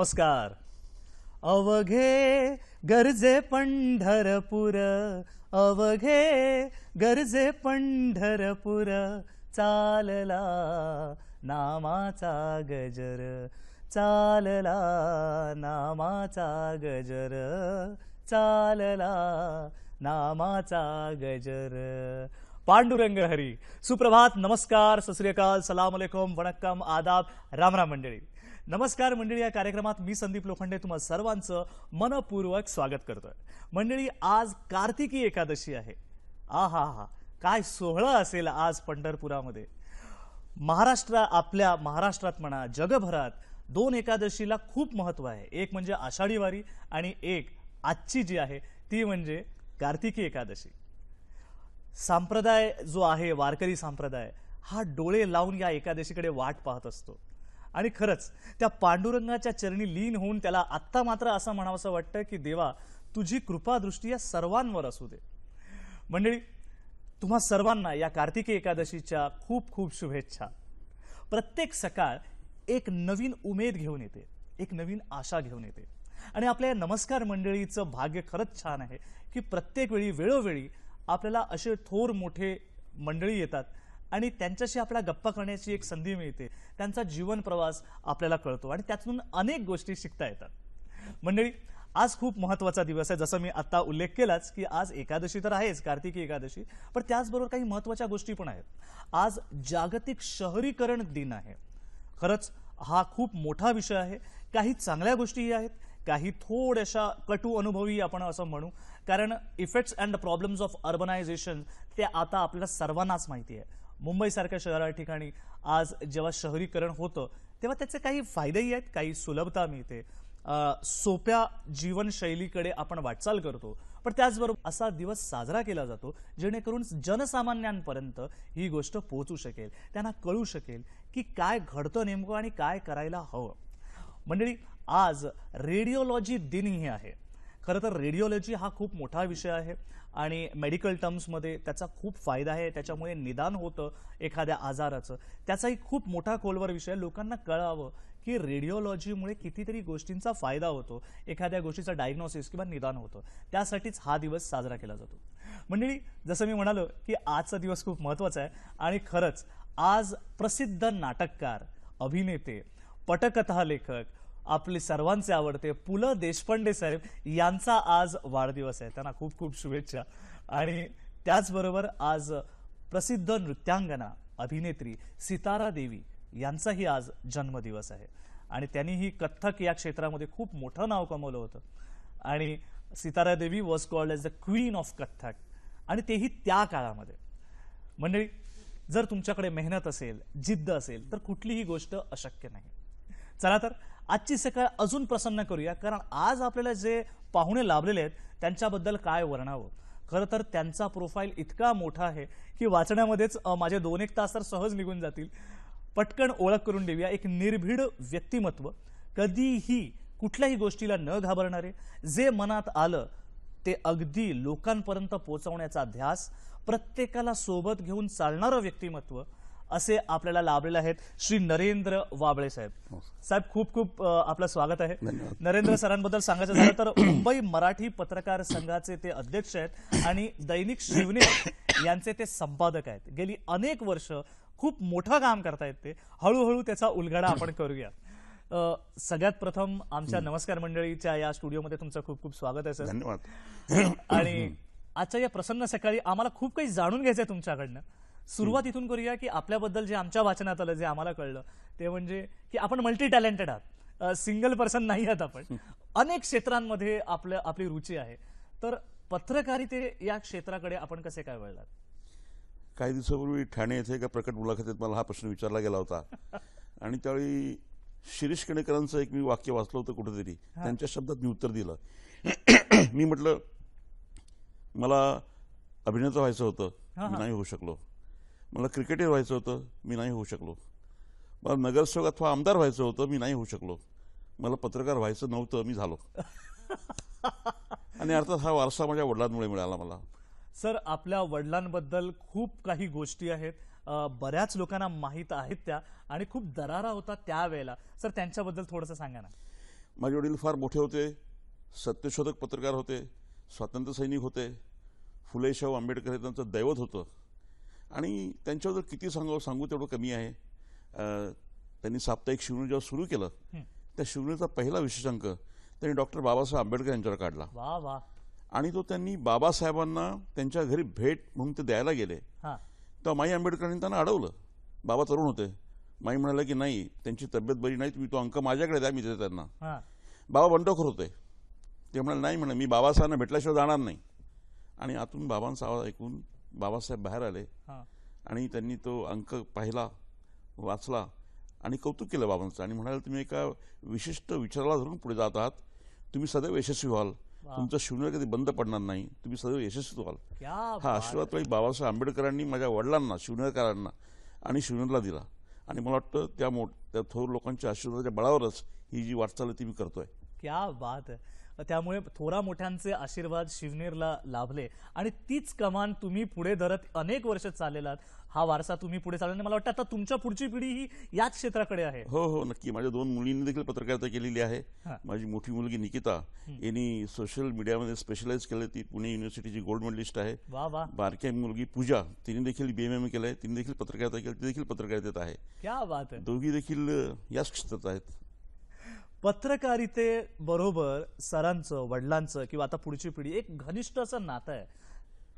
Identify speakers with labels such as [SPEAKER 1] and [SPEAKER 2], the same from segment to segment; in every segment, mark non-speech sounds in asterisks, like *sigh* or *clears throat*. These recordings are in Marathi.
[SPEAKER 1] नमस्कार अवघे गरजे पंढरपूर अवघे गरजे पंढरपूर चालला नामाचा गजर चालला नामाचा गजर चालला नामाचा गजर पांडुरंग हरी सुप्रभात नमस्कार सत सलाम अलैकुम वणक्कम आदाब राम राम मंडळी नमस्कार मंडळी या कार्यक्रमात मी संदीप लोखंडे तुम्हा सर्वांचं मनपूर्वक स्वागत करतोय मंडळी आज कार्तिकी एकादशी आहे आ हा हा काय सोहळा असेल आज पंढरपुरामध्ये महाराष्ट्र आपल्या महाराष्ट्रात म्हणा जगभरात दोन एकादशीला खूप महत्व आहे एक म्हणजे आषाढी वारी आणि एक आजची जी आहे ती म्हणजे कार्तिकी एकादशी संप्रदाय जो आहे वारकरी संप्रदाय हा डोळे लावून या एकादशीकडे वाट पाहत असतो आणि खरंच त्या पांडुरंगाच्या चरणी लीन होऊन त्याला आत्ता मात्र असं म्हणावंसं वाटतं की देवा तुझी कृपादृष्टी या सर्वांवर असू दे मंडळी तुम्हा सर्वांना या कार्तिकी एकादशीच्या खूप खूप शुभेच्छा प्रत्येक सकाळ एक नवीन उमेद घेऊन येते एक नवीन आशा घेऊन येते आणि आपल्या या नमस्कार मंडळीचं भाग्य खरंच छान आहे की प्रत्येक वेळी वेळोवेळी आपल्याला असे थोर मोठे मंडळी येतात आणि त्यांच्याशी आपल्या गप्पा करण्याची एक संधी मिळते त्यांचा जीवन प्रवास आपल्याला कळतो आणि त्यातून अनेक गोष्टी शिकता येतात मंडळी आज खूप महत्त्वाचा दिवस आहे जसं मी आत्ता उल्लेख केलाच की आज एकादशी तर आहेच कार्तिकी एकादशी पण त्याचबरोबर काही महत्त्वाच्या गोष्टी पण आहेत आज जागतिक शहरीकरण दिन आहे खरंच हा खूप मोठा विषय आहे काही चांगल्या गोष्टीही आहेत काही थोड्याशा कटू अनुभवी आपण असं म्हणू कारण effects and problems of urbanisation ते आता आपल्या सर्वांनाच माहिती आहे मुंबईसारख्या शहरा ठिकाणी आज जेव्हा शहरीकरण होतं तेव्हा त्याचे काही फायदेही आहेत काही सुलभता मिळते सोप्या जीवनशैलीकडे आपण वाटचाल करतो पण त्याचबरोबर असा दिवस साजरा केला जातो जेणेकरून जनसामान्यांपर्यंत ही गोष्ट पोहोचू शकेल त्यांना कळू शकेल की काय घडतं नेमकं आणि काय करायला हवं मंडळी आज रेडिओलॉजी दिन आहे खरं तर रेडिओलॉजी हा खूप मोठा विषय आहे आणि मेडिकल टर्म्समध्ये त्याचा खूप फायदा आहे त्याच्यामुळे निदान होतं एखाद्या आजाराचं त्याचाही खूप मोठा खोलवर विषय लोकांना कळावं की रेडिओलॉजीमुळे कितीतरी गोष्टींचा फायदा होतो एखाद्या गोष्टीचा डायग्नोसिस किंवा निदान होतं त्यासाठीच हा दिवस साजरा केला जातो मंडळी जसं मी म्हणालो की आजचा दिवस खूप महत्त्वाचा आहे आणि खरंच आज प्रसिद्ध नाटककार अभिनेते पटकथा लेखक आपले सर्वांचे आवडते पु ल देशपांडे साहेब यांचा आज वाढदिवस आहे त्यांना खूप खूप शुभेच्छा आणि त्याचबरोबर आज प्रसिद्ध नृत्यांगना अभिनेत्री सितारा देवी यांचाही आज जन्मदिवस आहे आणि त्यांनीही कथ्थक या क्षेत्रामध्ये खूप मोठं नाव कमवलं होतं आणि Sitara Devi was called as the queen of Kathak आणि तेही त्या काळामध्ये मंडळी जर तुमच्याकडे मेहनत असेल जिद्द असेल तर कुठलीही गोष्ट अशक्य नाही चला तर आजची सकाळ अजून प्रसन्न करूया कारण आज आपल्याला जे पाहुणे लाभलेले आहेत त्यांच्याबद्दल काय वर्णावं खरं तर त्यांचा प्रोफाईल इतका मोठा आहे की वाचण्यामध्येच माझे दोन एक तास तर सहज निघून जातील पटकन ओळख करून देऊया एक निर्भीड व्यक्तिमत्व कधीही कुठल्याही गोष्टीला न घाबरणारे जे मनात आलं ते अगदी लोकांपर्यंत पोचवण्याचा ध्यास प्रत्येकाला सोबत घेऊन चालणारं व्यक्तिमत्व असे आपल्याला लाभलेले आहेत श्री नरेंद्र वाबळे साहेब साहेब खूप खूप आपलं स्वागत आहे नरेंद्र सरांबद्दल सांगायचं झालं तर मुंबई मराठी पत्रकार संघाचे ते अध्यक्ष आहेत आणि दैनिक शिवने यांचे ते संपादक आहेत गेली अनेक वर्ष खूप मोठं काम करतायत ते हळूहळू त्याचा उलगडा आपण करूया सगळ्यात प्रथम आमच्या नमस्कार मंडळीच्या या स्टुडिओमध्ये तुमचं खूप खूप स्वागत आहे सर धन्यवाद आणि आजच्या या प्रसन्न सकाळी आम्हाला खूप काही जाणून घ्यायचंय तुमच्याकडनं सुरुवात इथून करूया की आपल्याबद्दल जे आमच्या वाचनात आलं जे आम्हाला कळलं ते म्हणजे की आपण मल्टी टॅलेंटेड आहात सिंगल पर्सन नाही आहात आपण अनेक क्षेत्रांमध्ये आपलं आपली रुची आहे तर पत्रकारिते या क्षेत्राकडे आपण कसे काय वळलात
[SPEAKER 2] काही दिवसापूर्वी ठाणे येथे एका प्रकट मुलाखतीत मला हा प्रश्न विचारला गेला होता *laughs* आणि त्यावेळी शिरीष केणेकरांचं एक मी वाक्य वाचलं होतं कुठेतरी त्यांच्या शब्दात मी उत्तर दिलं *clears throat* मी म्हटलं मला अभिनेता व्हायचं होतं नाही होऊ शकलो मला क्रिकेटर व्हायचं होतं मी नाही होऊ शकलो मला नगरसेवक अथवा आमदार व्हायचं होतं मी नाही होऊ शकलो मला पत्रकार व्हायचं नव्हतं मी झालो आणि अर्थात हा वारसा माझ्या वडिलांमुळे मिळाला मला
[SPEAKER 1] सर आपल्या वडिलांबद्दल खूप काही गोष्टी आहेत बऱ्याच लोकांना माहीत आहेत त्या आणि खूप दरारा होता त्यावेळेला सर त्यांच्याबद्दल थोडंसं सांगा ना
[SPEAKER 2] माझे वडील फार मोठे होते सत्यशोधक पत्रकार होते स्वातंत्र्यसैनिक होते फुले शाहू आंबेडकर हे त्यांचं दैवत होतं आणि त्यांच्याबद्दल किती सांगू सांगू तेवढं कमी आहे त्यांनी साप्ताहिक शिवणी जेव्हा सुरू केलं त्या शिवणीचा पहिला विशेषांक त्यांनी डॉक्टर बाबासाहेब आंबेडकर यांच्यावर काढला आणि तो त्यांनी बाबासाहेबांना त्यांच्या घरी भेट म्हणून ते द्यायला गेले
[SPEAKER 1] तेव्हा
[SPEAKER 2] माई आंबेडकरांनी त्यांना अडवलं बाबा तरुण होते माई म्हणाले की नाही त्यांची तब्येत बरी नाही तुम्ही तो अंक माझ्याकडे द्या मी देते त्यांना बाबा बंडखोर होते ते म्हणाले नाही म्हणे मी बाबासाहेबांना भेटल्याशिवाय जाणार नाही आणि आतून बाबांचा आवाज ऐकून बाबासाहेब बाहेर आले आणि त्यांनी तो अंक पाहिला वाचला आणि कौतुक केलं बाबांचं आणि म्हणाले तुम्ही एका विशिष्ट विचाराला धरून पुढे जात आहात तुम्ही सदैव यशस्वी व्हाल तुमचं शून्य कधी बंद पडणार नाही तुम्ही सदैव यशस्वी व्हाल हा आशीर्वाद पाहिजे बाबासाहेब आंबेडकरांनी माझ्या वडिलांना शिवनेरकरांना आणि शिवनेरला दिला आणि मला वाटतं त्या मोठ त्या थोर लोकांच्या आशीर्वादाच्या बळावरच ही जी वाटचाल ती मी करतोय
[SPEAKER 1] क्या बात त्यामुळे थोरा मोठ्यांचे आशीर्वाद शिवनेरला लाभले आणि तीच कमान तुम्ही पुढे धरत अनेक वर्ष चाललेलात हा वारसा तुम्ही पुढे चालला मला वाटतं आता तुमच्या पुढची पिढी ही याच क्षेत्राकडे आहे हो
[SPEAKER 2] हो नक्की माझ्या दोन मुलींनी देखील पत्रकारिता केलेली आहे माझी मोठी मुलगी निकिता यांनी सोशल मीडियामध्ये स्पेशलाइज केलं ती पुणे युनिव्हर्सिटीची गोल्ड मेडलिस्ट आहे वा बारक्या मुलगी पूजा तिने देखील बीएमएम केलंय तिने देखील पत्रकारिता केली ती देखील पत्रकारितेत आहे
[SPEAKER 1] क्या बात आहे
[SPEAKER 2] दोघी देखील याच क्षेत्रात आहेत
[SPEAKER 1] बरोबर सरांचं वडिलांचं किंवा आता पुढची पिढी एक घनिष्ठ असं नातं आहे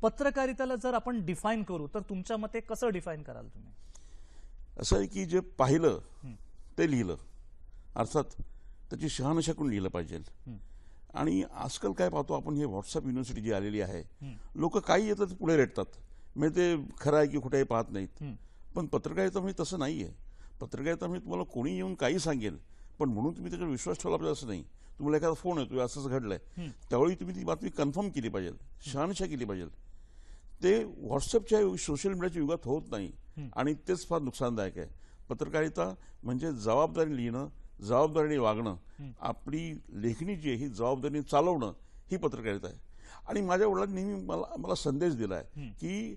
[SPEAKER 1] पत्रकारितेला जर आपण डिफाईन करू तर तुमच्या मते कसं डिफाईन कराल तुम्ही
[SPEAKER 2] असं आहे की जे पाहिलं ते लिहिलं अर्थात त्याची शहानशा लिहिलं पाहिजे आणि आजकाल काय पाहतो आपण हे व्हॉट्सअप युनिव्हर्सिटी जी आलेली आहे लोक काही येतात पुढे रेटतात म्हणजे ते खरं आहे की कुठेही पाहत नाहीत पण पत्रकारिता म्हणजे तसं नाही आहे पत्रकारिता म्हणजे तुम्हाला कोणी येऊन काही सांगेल पण म्हणून तुम्ही त्याच्यावर विश्वास ठेवला पाहिजे असं नाही तुम्हाला एखादा फोन येतो असंच घडलंय त्यावेळी तुम्ही ती बातमी कन्फर्म केली पाहिजे शहानशा केली पाहिजे ते व्हॉट्सअपच्या सोशल मीडियाच्या युगात होत नाही आणि तेच फार नुकसानदायक आहे पत्रकारिता म्हणजे जबाबदारी लिहिणं जबाबदारीने वागणं आपली लेखणी जी आहे ही जबाबदारीने चालवणं ही पत्रकारिता आहे आणि माझ्या वडिलांनी नेहमी मला मला संदेश दिला आहे की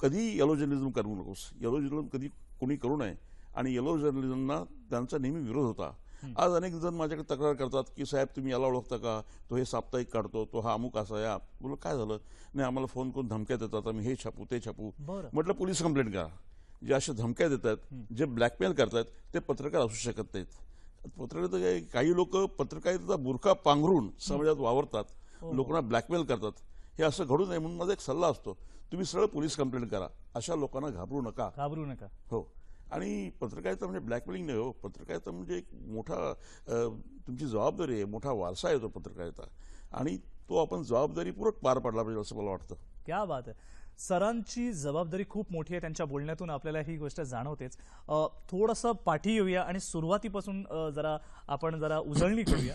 [SPEAKER 2] कधी येलो जर्नलिझम करू नकोस येलो जर्नलिझम कधी कोणी करू नये आणि येलो जर्नलिझमना त्यांचा नेहमी विरोध होता आज अनेक जण माझ्याकडे तक्रार करतात की साहेब तुम्ही याला ओळखता का तो हे साप्ताहिक काढतो तो हा अमुक असा या बोल काय झालं नाही आम्हाला फोन करून धमक्या देतात आम्ही हे छापू ते छापू म्हटलं पोलीस कंप्लेंट करा जे अशा धमक्या देतात जे ब्लॅकमेल करतात ते पत्रकार असू शकत नाहीत पत्रकार काही लोक पत्रकारिता बुरखा पांघरून समाजात वावरतात हो. लोकांना ब्लॅकमेल करतात हे असं घडू नये म्हणून माझा एक सल्ला असतो तुम्ही सरळ पोलीस कंप्लेंट करा अशा लोकांना घाबरू नका घाबरू नका हो आणि पत्रकारिता म्हणजे ब्लॅकमेलिंग नाही हो पत्रकारिता म्हणजे एक मोठा तुमची जबाबदारी आहे मोठा वारसा आहे तो पत्रकारिता आणि तो आपण जबाबदारीपूर्वक पार पाडला पाहिजे असं मला वाटतं
[SPEAKER 1] क्या बात आहे सरांची जबाबदारी खूप मोठी आहे त्यांच्या बोलण्यातून आपल्याला ही गोष्ट जाणवतेच थोडंसं पाठी येऊया आणि सुरुवातीपासून जरा आपण जरा उजळणी करूया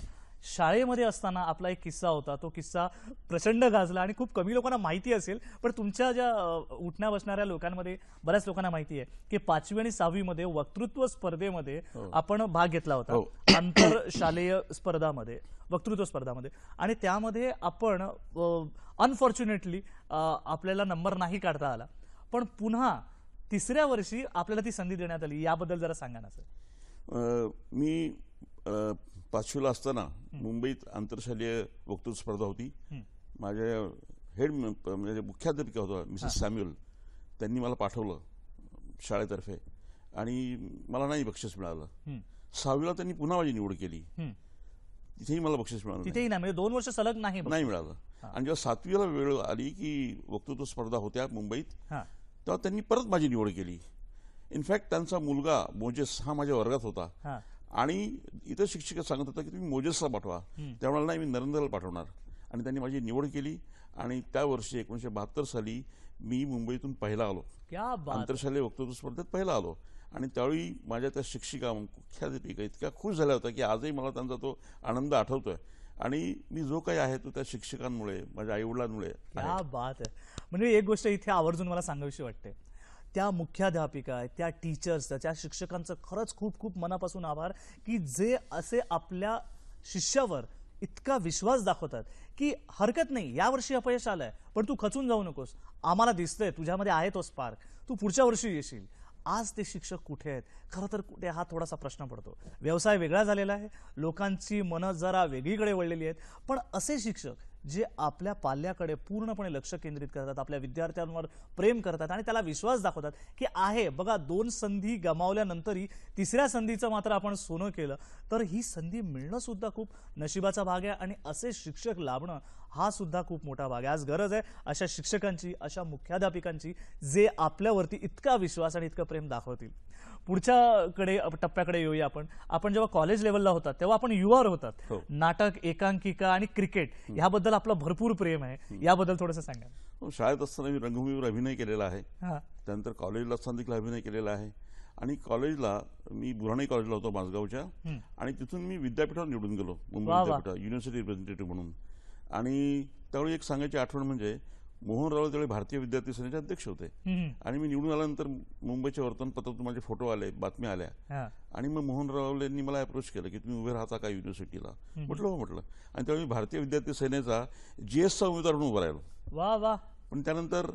[SPEAKER 1] शाळेमध्ये असताना आपला एक किस्सा होता तो किस्सा प्रचंड गाजला आणि खूप कमी लोकांना माहिती असेल पण तुमच्या ज्या उठण्या बसणाऱ्या लोकांमध्ये बऱ्याच लोकांना माहिती आहे की पाचवी आणि सहावीमध्ये वक्तृत्व स्पर्धेमध्ये हो. आपण भाग घेतला होता हो. आंतर शालेय स्पर्धामध्ये वक्तृत्व स्पर्धामध्ये आणि त्यामध्ये आपण अनफॉर्च्युनेटली आपल्याला नंबर नाही काढता आला पण पुन्हा तिसऱ्या वर्षी आपल्याला ती संधी देण्यात आली याबद्दल जरा सांगा ना
[SPEAKER 2] सर मी पाचवीला असताना मुंबईत आंतरशालीय वक्तृत्व स्पर्धा होती माझ्या हेड म्हणजे मुख्याध्यापिका होता मिसेस सॅम्युअल त्यांनी मला पाठवलं शाळेतर्फे आणि मला नाही बक्षीस मिळालं सहावीला त्यांनी पुन्हा माझी निवड केली तिथेही मला बक्षीस मिळालं तिथेही नाही म्हणजे दोन वर्ष सलग नाही नाही मिळालं आणि जेव्हा सातवीला वेळ आली की वक्तृत्व स्पर्धा होत्या मुंबईत तेव्हा त्यांनी परत माझी निवड केली इनफॅक्ट त्यांचा मुलगा मोजेस हा माझ्या वर्गात होता आणि इतर शिक्षक सांगत होता की तुम्ही मोजेसला पाठवा त्यामुळे नाही मी नरेंद्रला पाठवणार आणि त्यांनी माझी निवड केली आणि त्या वर्षी एकोणीसशे बहात्तर साली मी मुंबईतून पहिला आलो आंतरशालेय वक्तृत्व स्पर्धेत पहिला आलो आणि त्यावेळी माझ्या त्या शिक्षिका मुख्याध्यापिका इतक्या खुश झाल्या होत्या की आजही मला त्यांचा तो आनंद आठवतोय आणि मी जो काही आहे तो त्या शिक्षकांमुळे माझ्या आईवडिलांमुळे
[SPEAKER 1] म्हणजे एक गोष्ट इथे आवर्जून मला सांगावीशी वाटते त्या मुख्याध्यापिका आहेत त्या टीचर्सचं त्या शिक्षकांचं खरंच खूप खूप मनापासून आभार की जे असे आपल्या शिष्यावर इतका विश्वास दाखवतात की हरकत नाही यावर्षी अपयश आलं पण तू खचून जाऊ नकोस आम्हाला दिसतंय तुझ्यामध्ये आहे तो स्पार्क तू पुढच्या वर्षी येशील आज ते शिक्षक कुठे आहेत खरं तर कुठे हा थोडासा प्रश्न पडतो व्यवसाय वेगळा झालेला आहे लोकांची मनं जरा वेगळीकडे वळलेली आहेत पण असे शिक्षक जे आपल्या पाल्याकडे पूर्णपणे लक्ष केंद्रित करतात आपल्या विद्यार्थ्यांवर प्रेम करतात आणि त्याला विश्वास दाखवतात की आहे बघा दोन संधी गमावल्यानंतरही तिसऱ्या संधीचं मात्र आपण सोनं केलं तर ही संधी मिळणं सुद्धा खूप नशिबाचा भाग आहे आणि असे शिक्षक लाभणं हा सुद्धा खूप मोठा भाग आहे आज गरज आहे अशा शिक्षकांची अशा मुख्याध्यापिकांची जे आपल्यावरती इतका विश्वास आणि इतकं प्रेम दाखवतील पुढच्याकडे टप्प्याकडे येऊया आपण आपण जेव्हा कॉलेज लेवलला होता तेव्हा आपण युवार होतात हो. नाटक एकांकिका आणि क्रिकेट याबद्दल आपलं भरपूर प्रेम आहे याबद्दल थोडंसं सांगा
[SPEAKER 2] हो, शाळेत असताना मी रंगभूमीवर अभिनय केलेला आहे त्यानंतर कॉलेजला असताना देखील अभिनय केलेला आहे आणि कॉलेजला मी बुराणे कॉलेजला होतो माझगावच्या आणि तिथून मी विद्यापीठावर निवडून गेलो मुंबई विद्यापीठ युनिव्हर्सिटी रिप्रेझेंटेटिव्ह म्हणून आणि त्यावेळी एक सांगायची आठवण म्हणजे मोहन रावळ त्यावेळी भारतीय विद्यार्थी सेनेचे अध्यक्ष होते आणि मी निवडून आल्यानंतर मुंबईच्या वर्तमानपत्रातून माझे फोटो आले बातम्या आल्या आणि मग मोहन यांनी मला अप्रोच केलं की तुम्ही उभे राहता का युनिव्हर्सिटीला म्हटलं हो म्हटलं आणि त्यावेळी मी भारतीय विद्यार्थी सेनेचा जीएसचा उमेदवार म्हणून उभा राहिलो वा वा पण त्यानंतर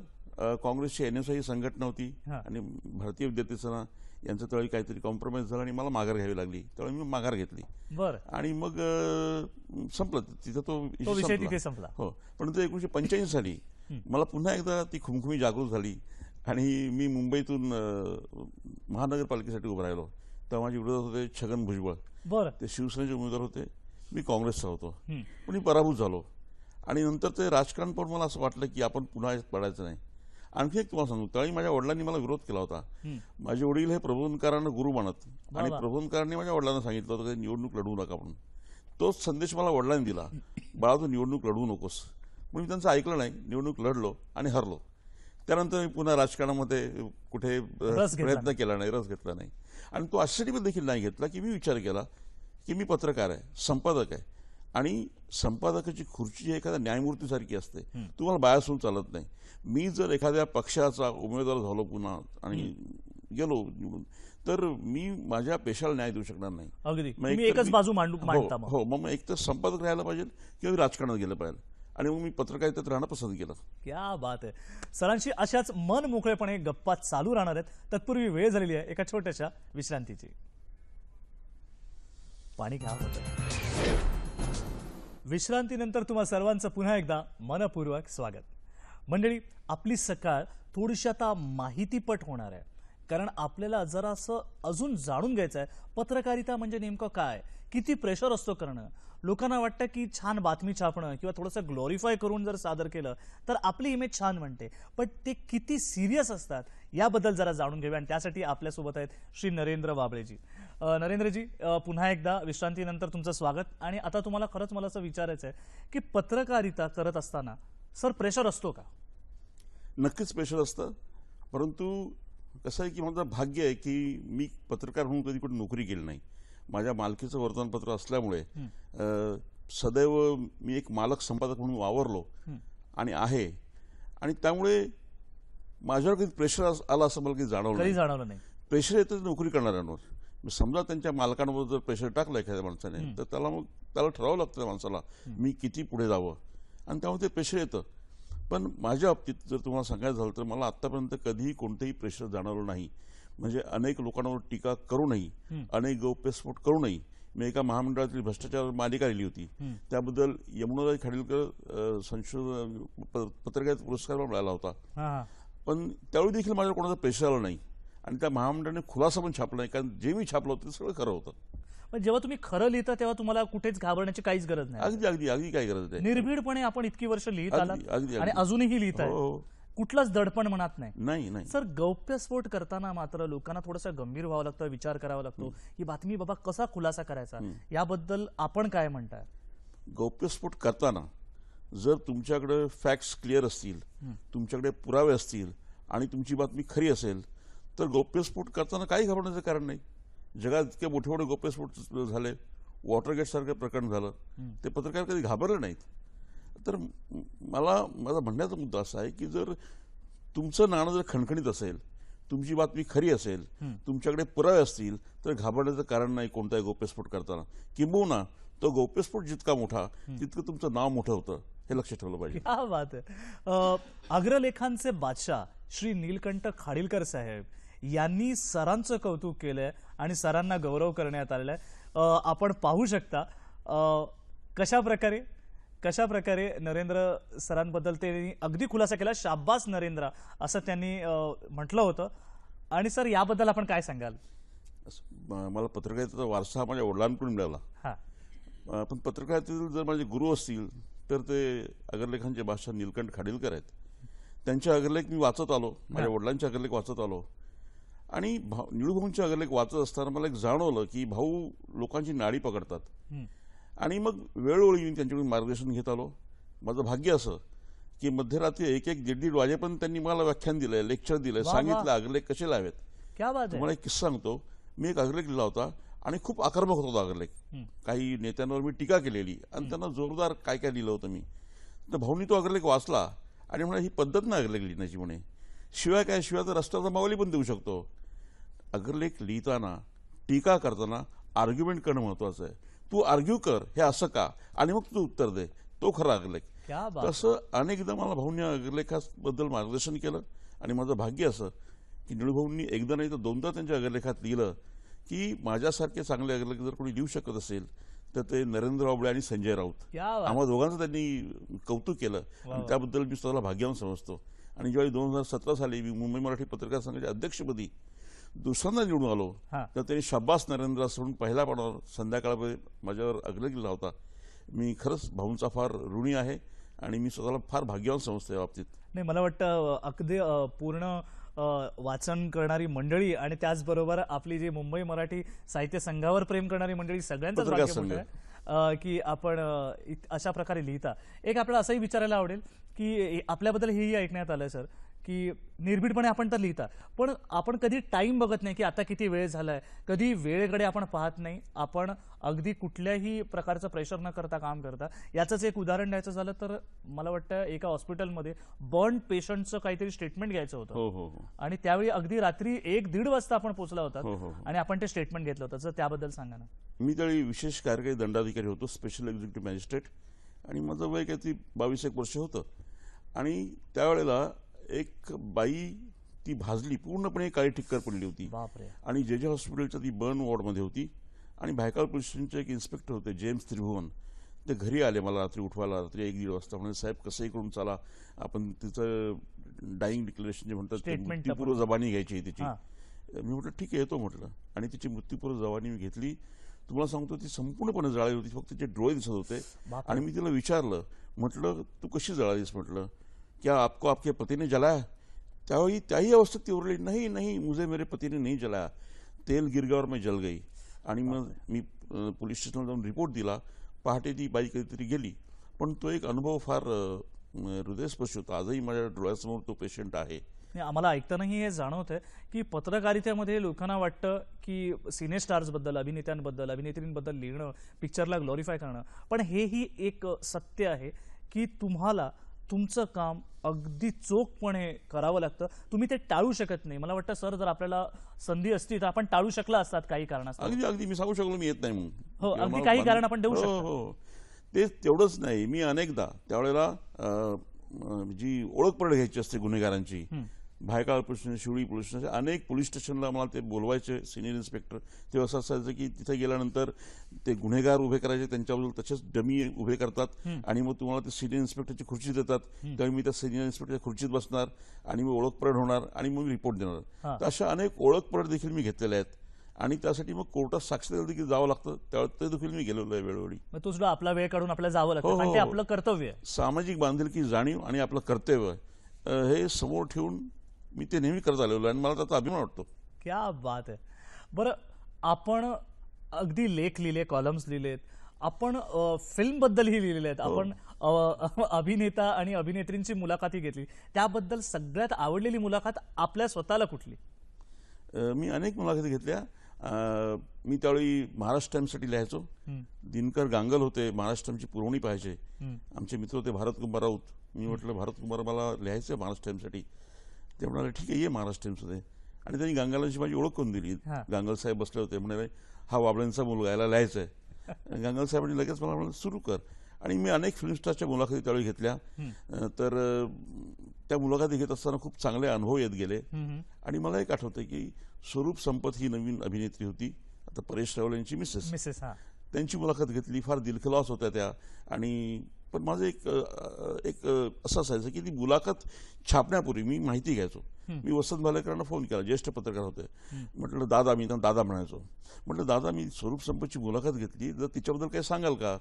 [SPEAKER 2] काँग्रेसची एन ही संघटना होती आणि भारतीय विद्यार्थी सेना यांचं त्यावेळी काहीतरी कॉम्प्रोमाइज झाला आणि मला माघार घ्यावी लागली त्यावेळी मी माघार घेतली आणि मग संपलं तिथं तो, संपला हो पण तो एकोणीशे पंच्याऐंशी साली मला पुन्हा एकदा ती खुमखुमी जागृत झाली आणि मी मुंबईतून महानगरपालिकेसाठी उभं राहिलो तेव्हा माझे विरोधात होते छगन भुजबळ ते शिवसेनेचे उमेदवार होते मी काँग्रेसचा होतो पण मी पराभूत झालो आणि नंतर ते राजकारण पण मला असं वाटलं की आपण पुन्हा पडायचं नाही आणखी एक तुम्हाला सांगू त्यावेळी माझ्या वडिलांनी मला विरोध केला होता माझे वडील हे प्रबोधनकारांना गुरु मानत आणि प्रबोधनकारांनी माझ्या वडिलांना सांगितलं होतं की निवडणूक लढवू नका म्हणून तोच संदेश मला वडिलांनी दिला *coughs* बाळा तू निवडणूक लढवू नकोस मग म्हणजे मी त्यांचं ऐकलं नाही निवडणूक लढलो आणि हरलो त्यानंतर मी पुन्हा राजकारणामध्ये कुठे प्रयत्न केला नाही रस घेतला नाही आणि तो आश्चर्य देखील नाही घेतला की मी विचार केला की मी पत्रकार आहे संपादक आहे आणि संपादकाची खुर्ची एखाद्या न्यायमूर्तीसारखी असते तुम्हाला बायास होऊन चालत नाही मी जर एखाद्या पक्षाचा उमेदवार झालो पुन्हा आणि गेलो निवडून तर मी माझ्या पेशाला न्याय देऊ शकणार नाही एकच बाजू मांडू हो मग हो. एक तर संपादक राहायला पाहिजे किंवा राजकारणात गेलं पाहिजे आणि मग मी पत्रकारितेत राहणं पसंत केलं
[SPEAKER 1] क्या बात आहे सरांशी अशाच मन मोकळेपणे गप्पा चालू राहणार आहेत तत्पूर्वी वेळ झालेली आहे एका छोट्याशा विश्रांतीची पाणी घ्या विश्रांतीनंतर तुम्हा सर्वांचं पुन्हा एकदा मनपूर्वक स्वागत मंडळी आपली सकाळ थोडीशी आता माहितीपट होणार आहे कारण आपल्याला जरासं अजून जाणून घ्यायचं आहे पत्रकारिता म्हणजे नेमकं काय किती प्रेशर असतो करणं लोकांना वाटतं की छान बातमी छापणं किंवा थोडंसं ग्लोरीफाय करून जर सादर केलं तर आपली इमेज छान म्हणते पण ते किती सिरियस असतात याबद्दल जरा जाणून घेऊया आणि त्यासाठी आपल्यासोबत आहेत श्री नरेंद्र बाबळेजी नरेंद्रजी पुन्हा एकदा विश्रांतीनंतर तुमचं स्वागत आणि आता तुम्हाला खरंच मला असं विचारायचं आहे की पत्रकारिता करत असताना सर प्रेशर असतो का
[SPEAKER 2] नक्कीच प्रेशर असतं परंतु कसं आहे की माझं भाग्य आहे की मी पत्रकार म्हणून कधी कुठे नोकरी केली नाही माझ्या मालकीचं वर्तमानपत्र असल्यामुळे सदैव मी एक मालक संपादक म्हणून वावरलो आणि आहे आणि त्यामुळे माझ्यावर कधी प्रेशर आला असं मला काही जाणवलं नाही प्रेशर येतं नोकरी करणाऱ्यांवर समजा त्यांच्या मालकांवर जर प्रेशर टाकलं एखाद्या माणसाने तर त्याला मग त्याला ठरावं लागतं त्या माणसाला मी किती पुढे जावं आणि त्यामुळे ते प्रेशर येतं पण माझ्या बाबतीत जर तुम्हाला सांगायचं झालं तर मला आत्तापर्यंत कधीही कोणतंही प्रेशर जाणवलं नाही म्हणजे अनेक लोकांवर टीका करूनही अनेक गौप्यस्फोट करूनही मी एका महामंडळातील भ्रष्टाचार मालिका लिहिली होती त्याबद्दल यमुनाराज खाडीलकर संशोधन पत्रकार पुरस्कार मिळाला होता पण त्यावेळी देखील माझ्या कोणाचा प्रेशर आला नाही आणि त्या महामंडळाने खुलासा पण छापला नाही कारण जे मी छापलं होतं ते सगळं खरं होतं
[SPEAKER 1] पण जेव्हा तुम्ही खरं लिहिता तेव्हा तुम्हाला कुठेच घाबरण्याची काहीच गरज नाही
[SPEAKER 2] अगदी अगदी अगदी काय गरज नाही
[SPEAKER 1] निर्भीडपणे आपण इतकी वर्ष लिहित आला आणि अजूनही लिहित हो, हो. कुठलाच दडपण म्हणत नाही नाही नाही सर गौप्यस्फोट करताना मात्र लोकांना थोडासा गंभीर व्हावं लागतं विचार करावा लागतो ही बातमी बाबा कसा खुलासा करायचा याबद्दल आपण काय म्हणताय
[SPEAKER 2] गौप्यस्फोट करताना जर तुमच्याकडे फॅक्ट्स क्लिअर असतील तुमच्याकडे पुरावे असतील आणि तुमची बातमी खरी असेल तर गौप्यस्फोट करताना काही घाबरण्याचं कारण नाही जगात इतके मोठे मोठे गौप्यस्फोट झाले सारखे प्रकरण झालं ते पत्रकार कधी घाबरले नाहीत तर मला माझा म्हणण्याचा मुद्दा असा आहे की जर तुमचं नाणं जर खणखणीत असेल तुमची बातमी खरी असेल तुमच्याकडे पुरावे असतील तर घाबरण्याचं कारण नाही कोणताही गोप्यस्फोट करताना किंबहुना तो गोप्यस्फोट जितका मोठा तितकं तुमचं नाव मोठं होतं हे लक्ष ठेवलं पाहिजे
[SPEAKER 1] बात
[SPEAKER 2] अग्रलेखांचे बादशाह
[SPEAKER 1] श्री नीलकंठ खाडीलकर साहेब यांनी सरांचं कौतुक केलंय आणि सरांना गौरव करण्यात आलेला आहे आपण पाहू शकता कशा प्रकारे कशा प्रकारे नरेंद्र सरांबद्दल त्यांनी अगदी खुलासा केला शाब्बास नरेंद्र असं त्यांनी म्हटलं होतं आणि सर याबद्दल आपण काय सांगाल
[SPEAKER 2] मला पत्रकारितेचा वारसा माझ्या वडिलांकडून मिळाला पण पत्रकारितेतील जर माझे गुरु असतील तर ते अग्रलेखांचे भाषा नीलकंठ खाडीलकर आहेत त्यांचे अगरलेख मी वाचत आलो माझ्या वडिलांचे अगरलेख वाचत आलो आणि भाऊ निळूभाऊंचे अगरलेख वाचत असताना मला एक जाणवलं की भाऊ लोकांची नाडी पकडतात आणि मग वेळोवेळी मी त्यांच्याकडून मार्गदर्शन घेत आलो माझं भाग्य असं की मध्यरात्री एक एक दीड दीड वाजेपर्यंत त्यांनी मला व्याख्यान दिलंय लेक्चर दिलंय सांगितलं अग्रलेख कसे लावेत तुम्हाला एक किस्सा सांगतो मी एक अग्रलेख लिहिला होता आणि खूप आक्रमक होता अग्रलेख काही नेत्यांवर मी टीका केलेली आणि त्यांना जोरदार काय काय लिहिलं होतं मी तर भाऊनी तो अग्रलेख वाचला आणि म्हणे ही पद्धत नाही अग्रलेख लिहिण्याची म्हणे शिवाय काय शिवाय तर रस्त्याचा मावली पण देऊ शकतो अग्रलेख लिहिताना टीका करताना आर्ग्युमेंट करणं महत्वाचं आहे तू आर्ग्यू कर हे असं का आणि मग तू उत्तर दे तो खरा अग्रलेख तसं अनेकदा मला भाऊंनी अग्रलेखाबद्दल मार्गदर्शन केलं आणि माझं भाग्य असं की निळूभाऊंनी एकदा नाही तर दोनदा त्यांच्या अग्रलेखात लिहिलं की माझ्यासारखे चांगले अग्रलेख जर कोणी लिहू शकत असेल तर ते नरेंद्र बाबळे आणि संजय राऊत आम्हाला दोघांचं त्यांनी कौतुक केलं आणि त्याबद्दल मी स्वतःला भाग्यवान समजतो आणि ज्यावेळी दोन हजार सतरा साली मी मुंबई मराठी पत्रकार संघाच्या अध्यक्षपदी दुसऱ्यांदा निवडून आलो तर त्यांनी शब्बास नरेंद्र सोडून पहिला पण संध्याकाळमध्ये माझ्यावर अग्रग केला होता मी खरंच भाऊंचा फार ऋणी आहे आणि मी स्वतःला फार भाग्यवान समजतो या बाबतीत
[SPEAKER 1] नाही मला वाटतं अगदी पूर्ण वाचन करणारी मंडळी आणि त्याचबरोबर आपली जी मुंबई मराठी साहित्य संघावर प्रेम करणारी मंडळी सगळ्यांचा की आपण अशा प्रकारे लिहिता एक आपल्याला असंही विचारायला आवडेल की आपल्याबद्दल हेही ऐकण्यात आलं सर की निर्भीडपणे आपण तर लिहिता पण आपण कधी टाईम बघत नाही की आता किती वेळ झाला आहे कधी वेळेकडे आपण पाहत नाही आपण अगदी कुठल्याही प्रकारचं प्रेशर न करता काम करता याचंच एक उदाहरण द्यायचं झालं तर मला वाटतं एका हॉस्पिटलमध्ये बर्न पेशंटचं काहीतरी स्टेटमेंट घ्यायचं होतं हो, हो हो आणि त्यावेळी अगदी रात्री एक दीड वाजता आपण पोचला होता हो, हो, आणि आपण ते स्टेटमेंट घेतलं होतं जर त्याबद्दल सांगा ना
[SPEAKER 2] मी त्यावेळी विशेष कार्यकारी दंडाधिकारी होतो स्पेशल एक्झिक्युटिव्ह मॅजिस्ट्रेट आणि माझं वय काहीतरी बावीस एक वर्ष होतं आणि त्यावेळेला एक बाई ती भाजली पूर्णपणे काळी ठिक्कर पडली होती आणि जे जे हॉस्पिटलच्या ती बर्न वॉर्डमध्ये होती आणि भायकाळ पोलीस एक इन्स्पेक्टर होते जेम्स त्रिभुवन ते घरी आले मला रात्री उठवायला रात्री एक दीड वाजता म्हणजे साहेब कसंही करून चाला आपण तिचं डाईंग डिक्लेरेशन जे म्हणतात मृत्यूपूर्व जबानी घ्यायची तिची मी म्हटलं ठीक आहे येतो म्हटलं आणि तिची मृत्यूपूर्व जबानी मी घेतली तुम्हाला सांगतो ती संपूर्णपणे जळाली होती फक्त तिचे डोळे दिसत होते आणि मी तिला विचारलं म्हटलं तू कशी जळालीस म्हटलं क्या आपको आपके पति ने जलाया त्यावेळी त्याही अवस्थेत ती उरली नाही नाही मुझे मेरे पतीने नाही जलाया तेल गिरगावर मी जल गई आणि मग मी पोलीस स्टेशनला जाऊन रिपोर्ट दिला पहाटे ती बाई कधीतरी गेली पण तो एक अनुभव फार हृदयस्पर्शी होता आजही माझ्या डोळ्यासमोर तो पेशंट आहे
[SPEAKER 1] आम्हाला ऐकतानाही हे जाणवत आहे की पत्रकारितेमध्ये लोकांना वाटतं की सिने स्टार्सबद्दल अभिनेत्यांबद्दल अभिनेत्रींबद्दल लिहिणं पिक्चरला ग्लोरीफाय करणं पण हेही एक सत्य आहे की तुम्हाला तुमचं काम अगदी चोखपणे करावं लागतं तुम्ही ते टाळू शकत नाही मला वाटतं सर जर आपल्याला संधी असती तर आपण टाळू शकला असतात काही कारणास्तव अगदी अगदी
[SPEAKER 2] मी सांगू शकलो मी येत नाही म्हणून हो अगदी काही कारण आपण देऊ हो, शकतो हो ते तेवढंच नाही मी अनेकदा त्यावेळेला जी ओळख घ्यायची असते गुन्हेगारांची Byculla police station Shivdi police station अनेक पोलीस स्टेशनला मला ते बोलवायचे सिनियर इन्स्पेक्टर ते असं असायचं की तिथे गेल्यानंतर ते गुन्हेगार उभे करायचे त्यांच्याबद्दल तसेच डमी उभे करतात आणि मग तुम्हाला ते सिनियर इन्स्पेक्टरची खुर्ची देतात त्यावेळी मी त्या सिनियर इन्स्पेक्टरच्या खुर्चीत बसणार आणि मग ओळख होणार आणि मग रिपोर्ट देणार तर अशा अनेक ओळख देखील मी घेतलेल्या आहेत आणि त्यासाठी मग कोर्टात साक्षीदार देखील जावं लागतं त्यावेळेस ते देखील मी गेलेलो आहे वेळोवेळी
[SPEAKER 1] मग तो सुद्धा आपला वेळ काढून आपल्याला जावं लागतं हो, हो, हो. आपलं कर्तव्य
[SPEAKER 2] सामाजिक बांधिलकी जाणीव आणि आपलं कर्तव्य हे समोर ठेवून मी ते नेहमी करत आलेलो आणि मला त्याचा अभिमान वाटतो
[SPEAKER 1] क्या बात आहे बरं आपण अगदी लेख लिहिले कॉलम्स लिहिलेत आपण फिल्म ही लिहिलेले आहेत हो. आपण अभिनेता आणि अभिनेत्रींची मुलाखती घेतली त्याबद्दल सगळ्यात आवडलेली मुलाखत आपल्या स्वतःला कुठली
[SPEAKER 2] मी अनेक मुलाखती घेतल्या मी त्यावेळी महाराष्ट्र टाइमसाठी लिहायचो दिनकर गांगल होते महाराष्ट्र पुरवणी पाहिजे आमचे मित्र होते भारत कुमार राऊत मी म्हटलं भारत कुमार मला लिहायचं महाराष्ट्र टाइमसाठी ते म्हणाले ठीक आहे ये महाराष्ट्र टीममध्ये आणि त्यांनी गांगालांची माझी ओळख करून दिली गांगल साहेब बसले होते म्हणाले हा वाबळ्यांचा मुलगा याला लिहायचा आहे गांगल साहेबांनी लगेच मला म्हणाले सुरू कर आणि मी अनेक फिल्मस्टारच्या मुलाखती त्यावेळी घेतल्या तर त्या मुलाखती घेत असताना खूप चांगले अनुभव येत गेले आणि मला एक आठवतं की स्वरूप संपत ही नवीन अभिनेत्री होती आता परेश रावल यांची मिसेस त्यांची मुलाखत घेतली फार दिलखलास होत्या त्या आणि पण माझं एक एक असं असायचं की ती मुलाखत छापण्यापूर्वी मी माहिती घ्यायचो मी वसंत भालेकरांना फोन केला ज्येष्ठ पत्रकार होते म्हटलं दादा मी त्यांना दादा म्हणायचो म्हटलं दादा मी स्वरूप संपतची मुलाखत घेतली तर तिच्याबद्दल काही सांगाल का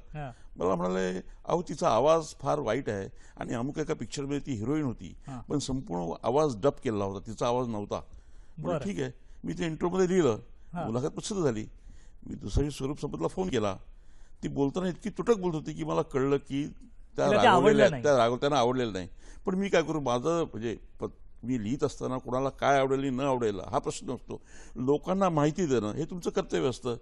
[SPEAKER 2] मला म्हणाले अहो तिचा आवाज फार वाईट आहे आणि अमुक एका पिक्चरमध्ये ती हिरोईन होती पण संपूर्ण आवाज डब केला होता तिचा आवाज नव्हता ठीक आहे मी ते इंटरव्ह्यूमध्ये लिहिलं मुलाखत प्रसिद्ध झाली मी दुसऱ्या स्वरूप संपतला फोन केला ती बोलताना इतकी तुटक बोलत होती की मला कळलं की त्या रागवलेल्या त्या रागव त्यांना आवडलेलं नाही पण मी काय करू माझं म्हणजे मी लिहित असताना कोणाला काय आवडेल न आवडेल हा प्रश्न असतो लोकांना माहिती देणं हे तुमचं कर्तव्य असतं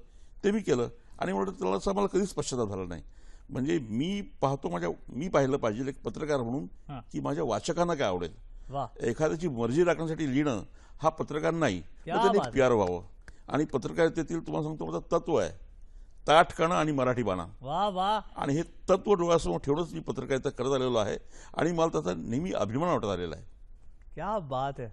[SPEAKER 2] ते मी केलं आणि म्हणून त्याला असं मला कधीच स्पष्टता झाला नाही म्हणजे मी पाहतो माझ्या मी पाहिलं पाहिजे एक पत्रकार म्हणून की माझ्या वाचकांना काय आवडेल एखाद्याची मर्जी राखण्यासाठी लिहिणं हा पत्रकार नाही त्यांनी प्यार व्हावं आणि पत्रकारितेतील तुम्हाला सांगतो माझं तत्व आहे ताटकणं आणि मराठी बाणा
[SPEAKER 1] वा वा आणि
[SPEAKER 2] हे तत्व डोळ्यासमोर ठेवूनच मी पत्रकारिता करत आलेलो आहे आणि मला त्याचा नेहमी अभिमान वाटत आलेला आहे
[SPEAKER 1] क्या बात आहे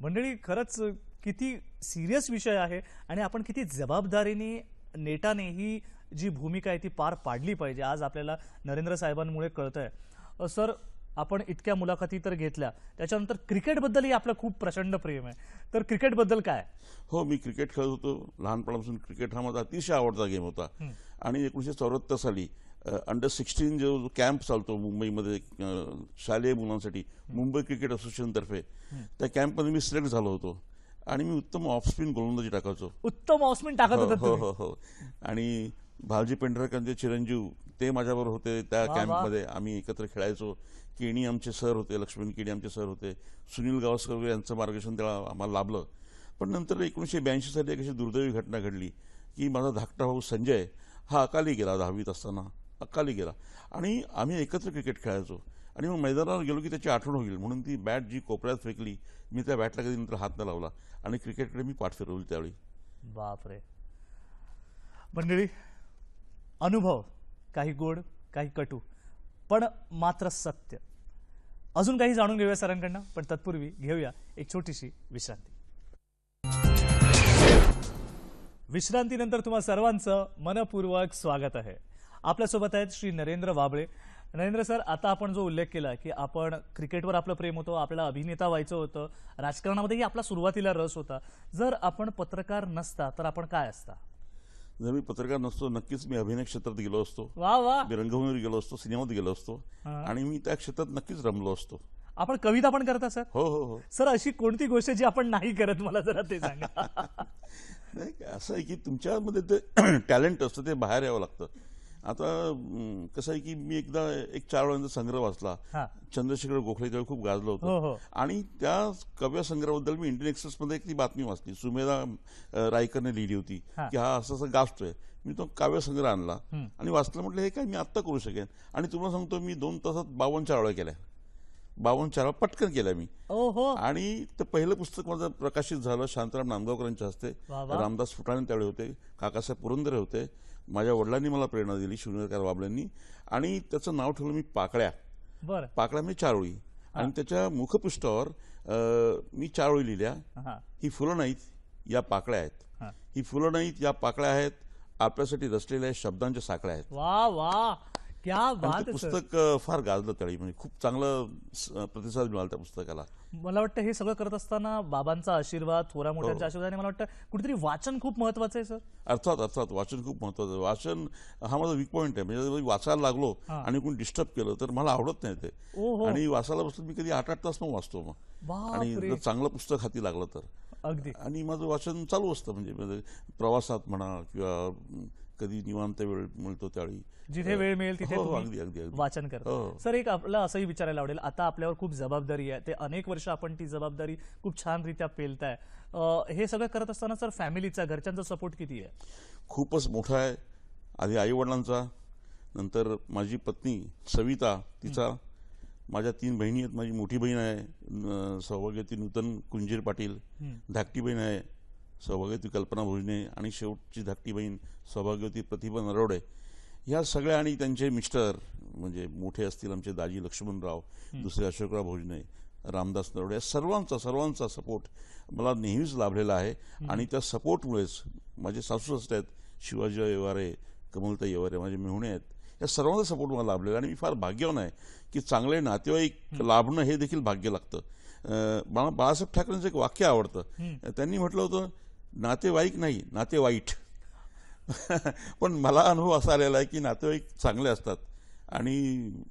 [SPEAKER 1] मंडळी खरंच किती सिरियस विषय आहे आणि आपण किती जबाबदारीने नेटाने ही जी भूमिका आहे ती पार पाडली पाहिजे आज आपल्याला नरेंद्र साहेबांमुळे कळतंय सर आपण इतक्या मुलाखती तर घेतल्या त्याच्यानंतर क्रिकेटबद्दलही आपलं खूप प्रचंड प्रेम आहे तर क्रिकेटबद्दल काय
[SPEAKER 2] हो मी क्रिकेट खेळत होतो लहानपणापासून क्रिकेट हा माझा अतिशय आवडता गेम होता आणि एकोणीसशे चौऱ्याहत्तर साली अंडर सिक्स्टीन जो कॅम्प चालतो मुंबईमध्ये शालेय मुलांसाठी मुंबई क्रिकेट असोसिएशनतर्फे त्या कॅम्पमध्ये मी सिलेक्ट झालो होतो आणि मी उत्तम ऑफस्पिन गोलंदाजी टाकायचो उत्तम ऑफस्पिन टाकत होतो हो हो, हो हो आणि भालजी पेंढरकरांचे चिरंजीव ते माझ्याबरोबर होते त्या कॅम्पमध्ये आम्ही एकत्र खेळायचो केणी आमचे सर होते लक्ष्मण केणी आमचे सर होते सुनील गावस्कर यांचं मार्गदर्शन त्याला आम्हाला लाभलं पण नंतर एकोणीसशे ब्याऐंशी साली एक अशी दुर्दैवी घटना घडली की माझा धाकटा भाऊ संजय हा अकाली गेला दहावीत असताना अकाली गेला आणि आम्ही एकत्र क्रिकेट खेळायचो आणि मग मैदानावर गेलो की त्याची आठवण होईल म्हणून ती बॅट जी कोपऱ्यात फेकली मी त्या बॅटला कधी नंतर हात न लावला आणि क्रिकेटकडे मी पाठ फिरवली त्यावेळी
[SPEAKER 1] बापरे मंडळी अनुभव काही गोड काही कटू पण मात्र सत्य अजून काही जाणून घेऊया सरांकडनं पण तत्पूर्वी घेऊया एक छोटीशी विश्रांती विश्रांतीनंतर तुम्हा सर्वांचं मनपूर्वक स्वागत आहे आपल्यासोबत आहेत श्री नरेंद्र वाबळे नरेंद्र सर आता आपण जो उल्लेख केला की आपण क्रिकेटवर आपलं प्रेम होतं आपल्याला अभिनेता व्हायचं होतं राजकारणामध्येही आपला सुरुवातीला रस होता जर आपण पत्रकार नसता तर आपण काय असता
[SPEAKER 2] जर मी पत्रकार नसतो नक्कीच मी अभिनय क्षेत्रात गेलो असतो वा वा मी रंगभूमीवर गेलो असतो सिनेमात गेलो असतो आणि मी त्या क्षेत्रात नक्कीच रमलो असतो आपण कविता पण करता सर हो हो हो सर अशी कोणती
[SPEAKER 1] गोष्ट जी आपण नाही करत मला जरा ते सांगा *laughs*
[SPEAKER 2] नाही असं आहे की तुमच्यामध्ये ते *clears throat* टॅलेंट असतं ते बाहेर यावं लागतं आता कसं आहे की मी एकदा एक चार वेळांचा संग्रह वाचला चंद्रशेखर गोखले त्यावेळी खूप गाजलं होतं हो, हो. आणि त्या कव्य संग्रहाबद्दल मी इंडियन एक्सप्रेस मध्ये एक ती बातमी वाचली सुमेधा रायकरने लिहिली होती की हा असं असं गाजतोय मी तो काव्य संग्रह आणला आणि वाचलं म्हटलं हे काय मी आत्ता करू शकेन आणि तुम्हाला सांगतो मी दोन तासात बावन्न वेळा केल्या बावन चार पटकन केल्या मी आणि ते पहिलं पुस्तक माझं प्रकाशित झालं शांताराम नांदगावकरांच्या हस्ते रामदास फुटाणे त्यावेळी होते काकासाहेब पुरंदरे होते माझ्या वडिलांनी मला प्रेरणा दिली शिवनेरकार बाबल्यांनी आणि त्याचं नाव ठेवलं मी पाकळ्या बरं पाकळ्या म्हणजे चारोळी आणि त्याच्या मुखपृष्ठावर मी चारोळी लिहिल्या ही फुलं नाहीत या पाकळ्या आहेत ही फुलं नाहीत या पाकळ्या आहेत आपल्यासाठी रचलेल्या शब्दांच्या साखळ्या आहेत
[SPEAKER 1] वा वा त्या बात पुस्तक
[SPEAKER 2] फार गाजलं तळी म्हणजे खूप चांगलं प्रतिसाद मिळाला त्या पुस्तकाला
[SPEAKER 1] मला वाटतं हे सगळं करत असताना बाबांचा आशीर्वाद थोरा मोठ्यांचा हो. आशीर्वाद मला वाटतं कुठेतरी वाचन खूप महत्वाचं आहे सर
[SPEAKER 2] अर्थात अर्थात वाचन खूप महत्वाचं वाचन हा माझा वीक पॉईंट आहे म्हणजे वाचायला लागलो आणि कोणी डिस्टर्ब केलं तर मला आवडत नाही ते हो. आणि वाचायला बसलं मी कधी आठ आठ तास न वाचतो मग आणि चांगलं पुस्तक हाती लागलं तर अगदी आणि माझं वाचन चालू असतं म्हणजे, म्हणजे प्रवासात म्हणा किंवा कधी निवांत वेळ मिळतो त्यावेळी जिथे वेळ मिळेल तिथे हो, हो, वाचन करतो हो.
[SPEAKER 1] सर एक आपलं असंही विचारायला आवडेल आता आपल्यावर खूप जबाबदारी आहे ते अनेक वर्ष आपण ती जबाबदारी खूप छान पेलत पेलताय हे सगळं करत असताना सर फॅमिलीचा घरच्यांचा सपोर्ट किती आहे
[SPEAKER 2] खूपच मोठा आहे आधी आई वडिलांचा नंतर माझी पत्नी सविता तिचा माझ्या तीन बहिणी आहेत माझी मोठी बहीण आहे सहभागी नूतन कुंजीर पाटील धाकटी बहीण आहे सौभाग्यवती कल्पना भोजने आणि शेवटची धाकटी बहीण सौभाग्यवती प्रतिभा नरवडे ह्या सगळ्या आणि त्यांचे मिस्टर म्हणजे मोठे असतील आमचे दाजी लक्ष्मणराव दुसरे अशोकराव भोजने रामदास नरवडे या सर्वांचा सर्वांचा सपोर्ट मला नेहमीच लाभलेला आहे आणि त्या सपोर्टमुळेच माझे सासू सासरे आहेत शिवाजी येवारे कमलता येवारे माझे मेहुणे आहेत या सर्वांचा सपोर्ट मला लाभलेला आणि मी फार भाग्यवान आहे की चांगले नातेवाईक लाभणं हे देखील भाग्य लागतं मला बाळासाहेब ठाकरेंचं एक वाक्य आवडतं त्यांनी म्हटलं होतं नातेवाईक नाही नातेवाईट पण मला अनुभव असा आलेला आहे की नातेवाईक चांगले असतात आणि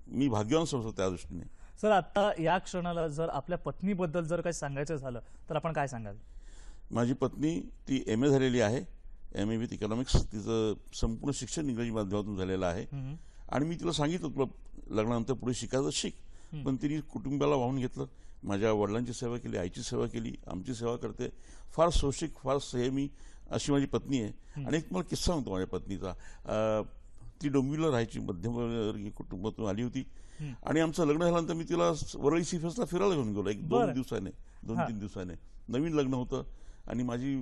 [SPEAKER 2] मी भाग्यवान समजतो त्या दृष्टीने
[SPEAKER 1] सर आता या क्षणाला जर आपल्या पत्नीबद्दल जर काही सांगायचं झालं तर आपण काय सांगाल
[SPEAKER 2] माझी पत्नी ती एम ए झालेली आहे एम ए विथ इकॉनॉमिक्स तिचं संपूर्ण शिक्षण इंग्रजी माध्यमातून झालेलं आहे आणि मी तिला सांगितलं तुला लग्नानंतर पुढे शिकायचं शिक पण तिने कुटुंबाला वाहून घेतलं माझ्या वडिलांची सेवा केली आईची सेवा केली आमची सेवा करते फार सोशिक फार संयमी अशी माझी पत्नी आहे आणि एक मला किस्सा होतो माझ्या पत्नीचा ती डोंबिवलीला राहायची मध्यमवर्गीय कुटुंबातून आली होती आणि आमचं लग्न झाल्यानंतर मी तिला वरळी सी फिरायला घेऊन गेलो एक दोन दिवसाने दोन तीन दिवसाने नवीन लग्न होतं आणि माझी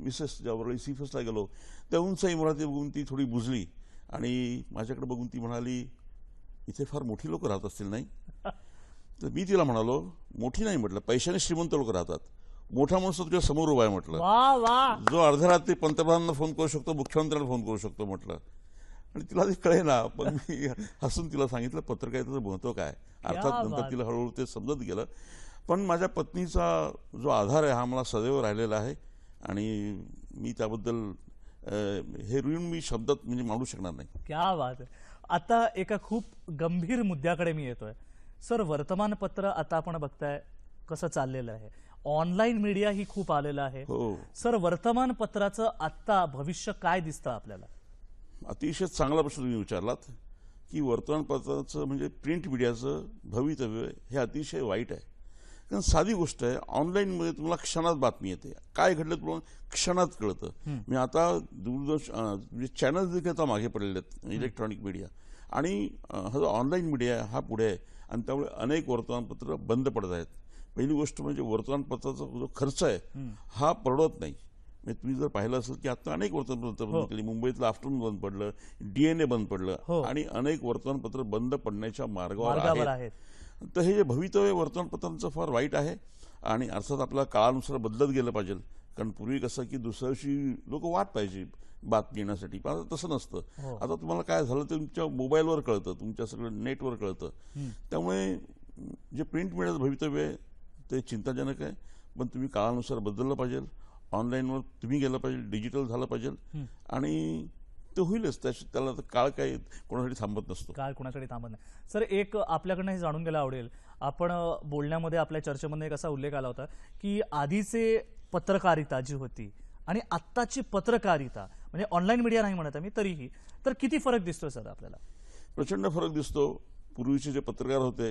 [SPEAKER 2] मिसेस ज्या वरळी सी गेलो त्या उंच इमारती बघून ती थोडी बुजली आणि माझ्याकडे बघून ती म्हणाली इथे फार मोठी लोक राहत असतील नाही *laughs* तर मी तिला म्हणालो मोठी नाही म्हटलं पैशाने श्रीमंत लोक राहतात मोठा माणूस तुझ्या समोर उभा आहे म्हटलं जो अर्ध्या रात्री पंतप्रधानांना फोन करू शकतो मुख्यमंत्र्यांना फोन करू शकतो म्हटलं आणि तिला ते ना पण *laughs* मी हसून तिला सांगितलं पत्रकारितेचं महत्व काय अर्थात नंतर तिला हळूहळू ते समजत गेलं पण माझ्या पत्नीचा जो आधार आहे हा मला सदैव राहिलेला आहे आणि मी त्याबद्दल हे ऋण मी शब्दात म्हणजे मांडू शकणार नाही
[SPEAKER 1] क्या बात आहे आता एका खूप गंभीर मुद्द्याकडे मी येतोय सर वर्तमानपत्र आता आपण बघताय कसं चाललेलं आहे ऑनलाईन मीडिया ही खूप आलेला आहे हो सर वर्तमानपत्राचं आत्ता भविष्य काय दिसतं
[SPEAKER 2] आपल्याला अतिशय चांगला प्रश्न तुम्ही विचारलात की वर्तमानपत्राचं म्हणजे प्रिंट मीडियाचं भवितव्य हे अतिशय वाईट आहे कारण साधी गोष्ट आहे ऑनलाईनमध्ये तुम्हाला क्षणात बातमी येते काय घडलं तुम्हाला क्षणात कळतं मी आता दूरदर्शन चॅनल देखील आता मागे पडलेले आहेत इलेक्ट्रॉनिक मीडिया आणि हा जो ऑनलाईन मीडिया हा पुढे आहे आणि त्यामुळे अनेक वर्तमानपत्र बंद पडत आहेत पहिली गोष्ट म्हणजे वर्तमानपत्राचा जो खर्च आहे हा परवडत नाही म्हणजे तुम्ही जर पाहिलं असेल की आता अनेक वर्तमानपत्र बंद हो. केली मुंबईतलं आफ्टरनून बंद पडलं डीएनए बंद पडलं हो. आणि अनेक वर्तमानपत्र बंद पडण्याच्या मार्गावर आहेत तर हे जे भवितव्य वर्तमानपत्रांचं फार वाईट आहे आणि अर्थात आपला काळानुसार बदलत गेलं पाहिजे कारण पूर्वी कसं की दुसऱ्याशी लोक वाट पाहिजे बातमी घेण्यासाठी पण आता तसं नसतं हो. आता तुम्हाला काय झालं ते तुमच्या मोबाईलवर कळतं तुमच्या सगळं नेटवर कळतं त्यामुळे जे प्रिंट मिळत भवितव्य आहे ते चिंताजनक आहे पण तुम्ही काळानुसार बदललं पाहिजे ऑनलाईनवर तुम्ही गेलं पाहिजे डिजिटल झालं पाहिजे आणि ते होईलच त्याशी त्याला काळ काय कोणासाठी थांबत नसतो
[SPEAKER 1] काळ कोणासाठी थांबत नाही सर एक आपल्याकडनं हे जाणून घ्यायला आवडेल आपण बोलण्यामध्ये आपल्या चर्चेमध्ये एक असा उल्लेख आला होता की आधीचे पत्रकारिता जी होती आणि आत्ताची पत्रकारिता म्हणजे ऑनलाईन मीडिया नाही म्हणत मी तरीही तर किती फरक दिसतो सर आपल्याला
[SPEAKER 2] प्रचंड फरक दिसतो पूर्वीचे जे पत्रकार होते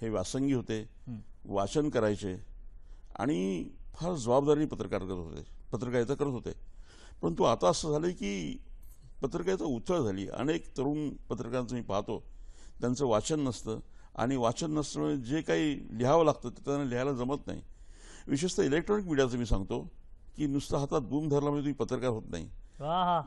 [SPEAKER 2] हे व्यासंगी होते वाचन करायचे आणि फार जबाबदारी पत्रकार करत होते पत्रकारिता करत होते परंतु आता असं झालं की पत्रकारिता उथळ झाली अनेक तरुण पत्रकारांचं मी पाहतो त्यांचं वाचन नसतं आणि वाचन नसल्यामुळे जे काही लिहावं लागतं ते त्यांना लिहायला जमत नाही विशेषतः इलेक्ट्रॉनिक मीडियाचं मी सांगतो की नुसतं हातात बूम धरला म्हणजे तुम्ही पत्रकार होत नाही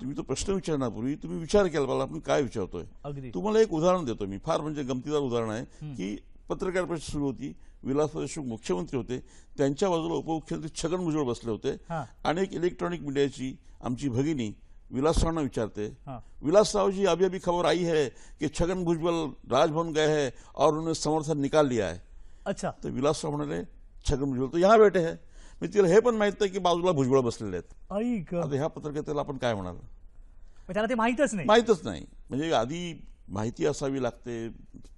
[SPEAKER 2] तुम्ही तो प्रश्न विचारण्यापूर्वी तुम्ही विचार केला मला आपण काय विचारतोय तुम्हाला एक उदाहरण देतो मी फार म्हणजे गमतीदार उदाहरण आहे की पत्रकार परिषद सुरू होती विलास देशमुख मुख्यमंत्री होते त्यांच्या बाजूला उपमुख्यमंत्री छगन भुजबळ बसले होते आणि एक इलेक्ट्रॉनिक मीडियाची आमची भगिनी विलासरावांना विचारते विलासराव जी अभी अभी खबर आई है की छगन भुजबल राजभवन गए है और उन्होंने समर्थन निकाल लिया है अच्छा तो विलासराव म्हणाले छगन भुजबळ तो बैठे मी तिला हे पण माहित नाही की बाजूला भुजबळ बसलेले आहेत ऐक आता ह्या पत्रकारितेला आपण काय म्हणाल त्याला ते माहीतच नाही माहीतच नाही म्हणजे आधी माहिती असावी लागते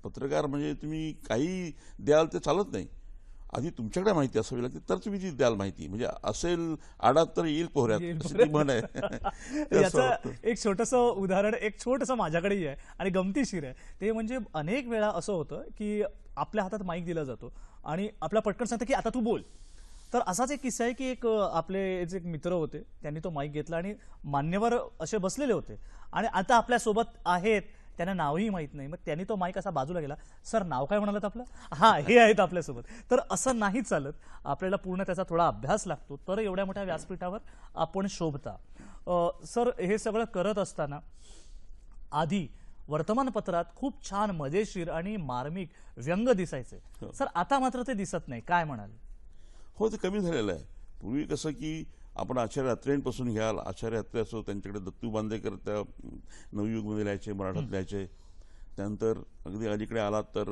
[SPEAKER 2] पत्रकार म्हणजे तुम्ही काही द्याल ते चालत नाही आधी तुमच्याकडे माहिती असावी लागते तर तुम्ही ती द्याल माहिती म्हणजे असेल आडात तर येईल पोहऱ्यात म्हण आहे *laughs*
[SPEAKER 1] एक छोटस उदाहरण एक छोटस माझ्याकडेही आहे आणि गमतीशीर आहे ते म्हणजे अनेक वेळा असं होतं की आपल्या हातात माईक दिला जातो आणि आपला पटकन सांगतं की आता तू बोल तर असाच एक किस्सा आहे की एक आपले जे मित्र होते त्यांनी तो माईक घेतला आणि मान्यवर असे बसलेले होते आणि आता आपल्यासोबत आहेत त्यांना नावही माहीत नाही मग त्यांनी तो माईक असा बाजूला गेला सर नाव काय म्हणालात आपलं हां हे आहेत आपल्यासोबत तर असं नाही चालत आपल्याला पूर्ण त्याचा थोडा अभ्यास लागतो तर एवढ्या मोठ्या व्यासपीठावर आपण शोभता सर हे सगळं करत असताना आधी वर्तमानपत्रात खूप छान मजेशीर आणि मार्मिक व्यंग दिसायचे हो. सर आता मात्र ते दिसत नाही काय म्हणाल
[SPEAKER 2] हो ते कमी झालेलं आहे पूर्वी कसं की आपण आचार्य अत्रेंपासून घ्याल आचार्य अत्रे असो त्यांच्याकडे दत्तू बांदेकर त्या नवयुगमध्ये लिहायचे मराठात लिहायचे त्यानंतर अगदी अलीकडे आलात तर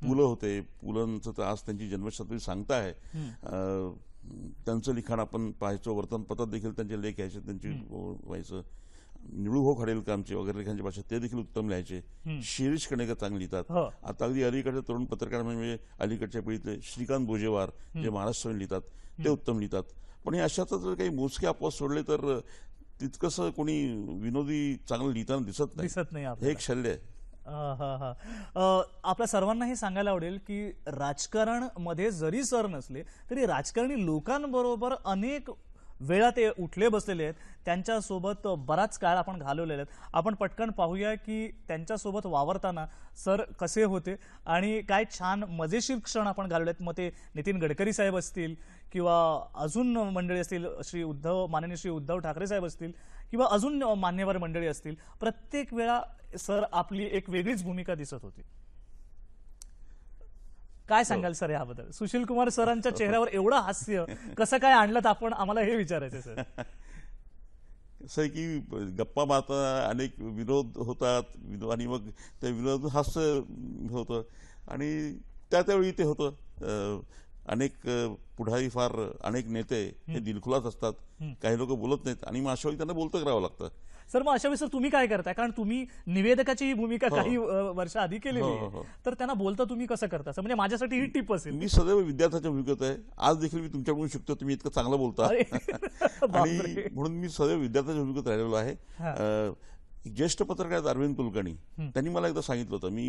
[SPEAKER 2] पुलं होते पुलांचं तर आज त्यांची जन्मशताब्दी सांगताय त्यांचं लिखाण आपण पाहायचो वर्तमानपत्रात देखील त्यांचे लेख यायचे त्यांची हो, व्हायचं निळू हो खडेल वगैरे लेखांची भाषा ते देखील उत्तम लिहायचे शिरीष कणेकर चांगली लिहितात हो. आता अगदी अलीकडच्या तरुण पत्रकार म्हणजे अलीकडच्या पिढीतले श्रीकांत भोजेवार जे महाराष्ट्र लिहितात ते उत्तम लिहितात पण हे अशातच जर काही मोजके अपवाद सोडले तर तितकस कोणी विनोदी चांगलं लिहिताना दिसत नाही दिसत नाही हे एक शल्य आहे
[SPEAKER 1] आपल्या सर्वांना हे सांगायला आवडेल की राजकारण मध्ये जरी सर नसले तरी राजकारणी लोकांबरोबर अनेक वेळा ते उठले बसलेले आहेत त्यांच्यासोबत बराच काळ आपण घालवलेला आहेत आपण पटकन पाहूया की त्यांच्यासोबत वावरताना सर कसे होते आणि काय छान मजेशीर क्षण आपण घालवले आहेत मग ते नितीन गडकरी साहेब असतील किंवा अजून मंडळी असतील श्री उद्धव माननीय श्री उद्धव ठाकरे साहेब असतील किंवा अजून मान्यवर मंडळी असतील प्रत्येक वेळा सर आपली एक वेगळीच भूमिका दिसत होती काय हो. सांगाल सर याबद्दल सुशील कुमार सरांच्या *laughs* चेहऱ्यावर एवढं हास्य कसं काय आणलं आपण आम्हाला हे विचारायचं सर *laughs*
[SPEAKER 2] कसं की गप्पा मारता अनेक विनोद होतात आणि मग ते विनोद हास्य होत आणि त्या त्यावेळी ते होतं अनेक पुढारी फार अनेक नेते हे दिलखुलास असतात काही लोक बोलत नाहीत आणि मग अशा त्यांना बोलतं करावं लागतं
[SPEAKER 1] सर मग अशा वेळेस तुम्ही काय करताय कारण तुम्ही निवेदकाची ही भूमिका हो. काही वर्षा आधी केलेली हो, आहे हो, तर त्यांना बोलता तुम्ही कसं करता म्हणजे माझ्यासाठी ही टिप असेल मी
[SPEAKER 2] सदैव विद्यार्थ्याच्या भूमिकेत आहे आज देखील मी तुमच्याकडून शिकतो तुम्ही इतकं चांगलं बोलता *laughs* आणि म्हणून मी सदैव विद्यार्थ्याच्या भूमिकेत राहिलेलो आहे ज्येष्ठ पत्रकार अरविंद कुलकर्णी त्यांनी मला एकदा सांगितलं होतं मी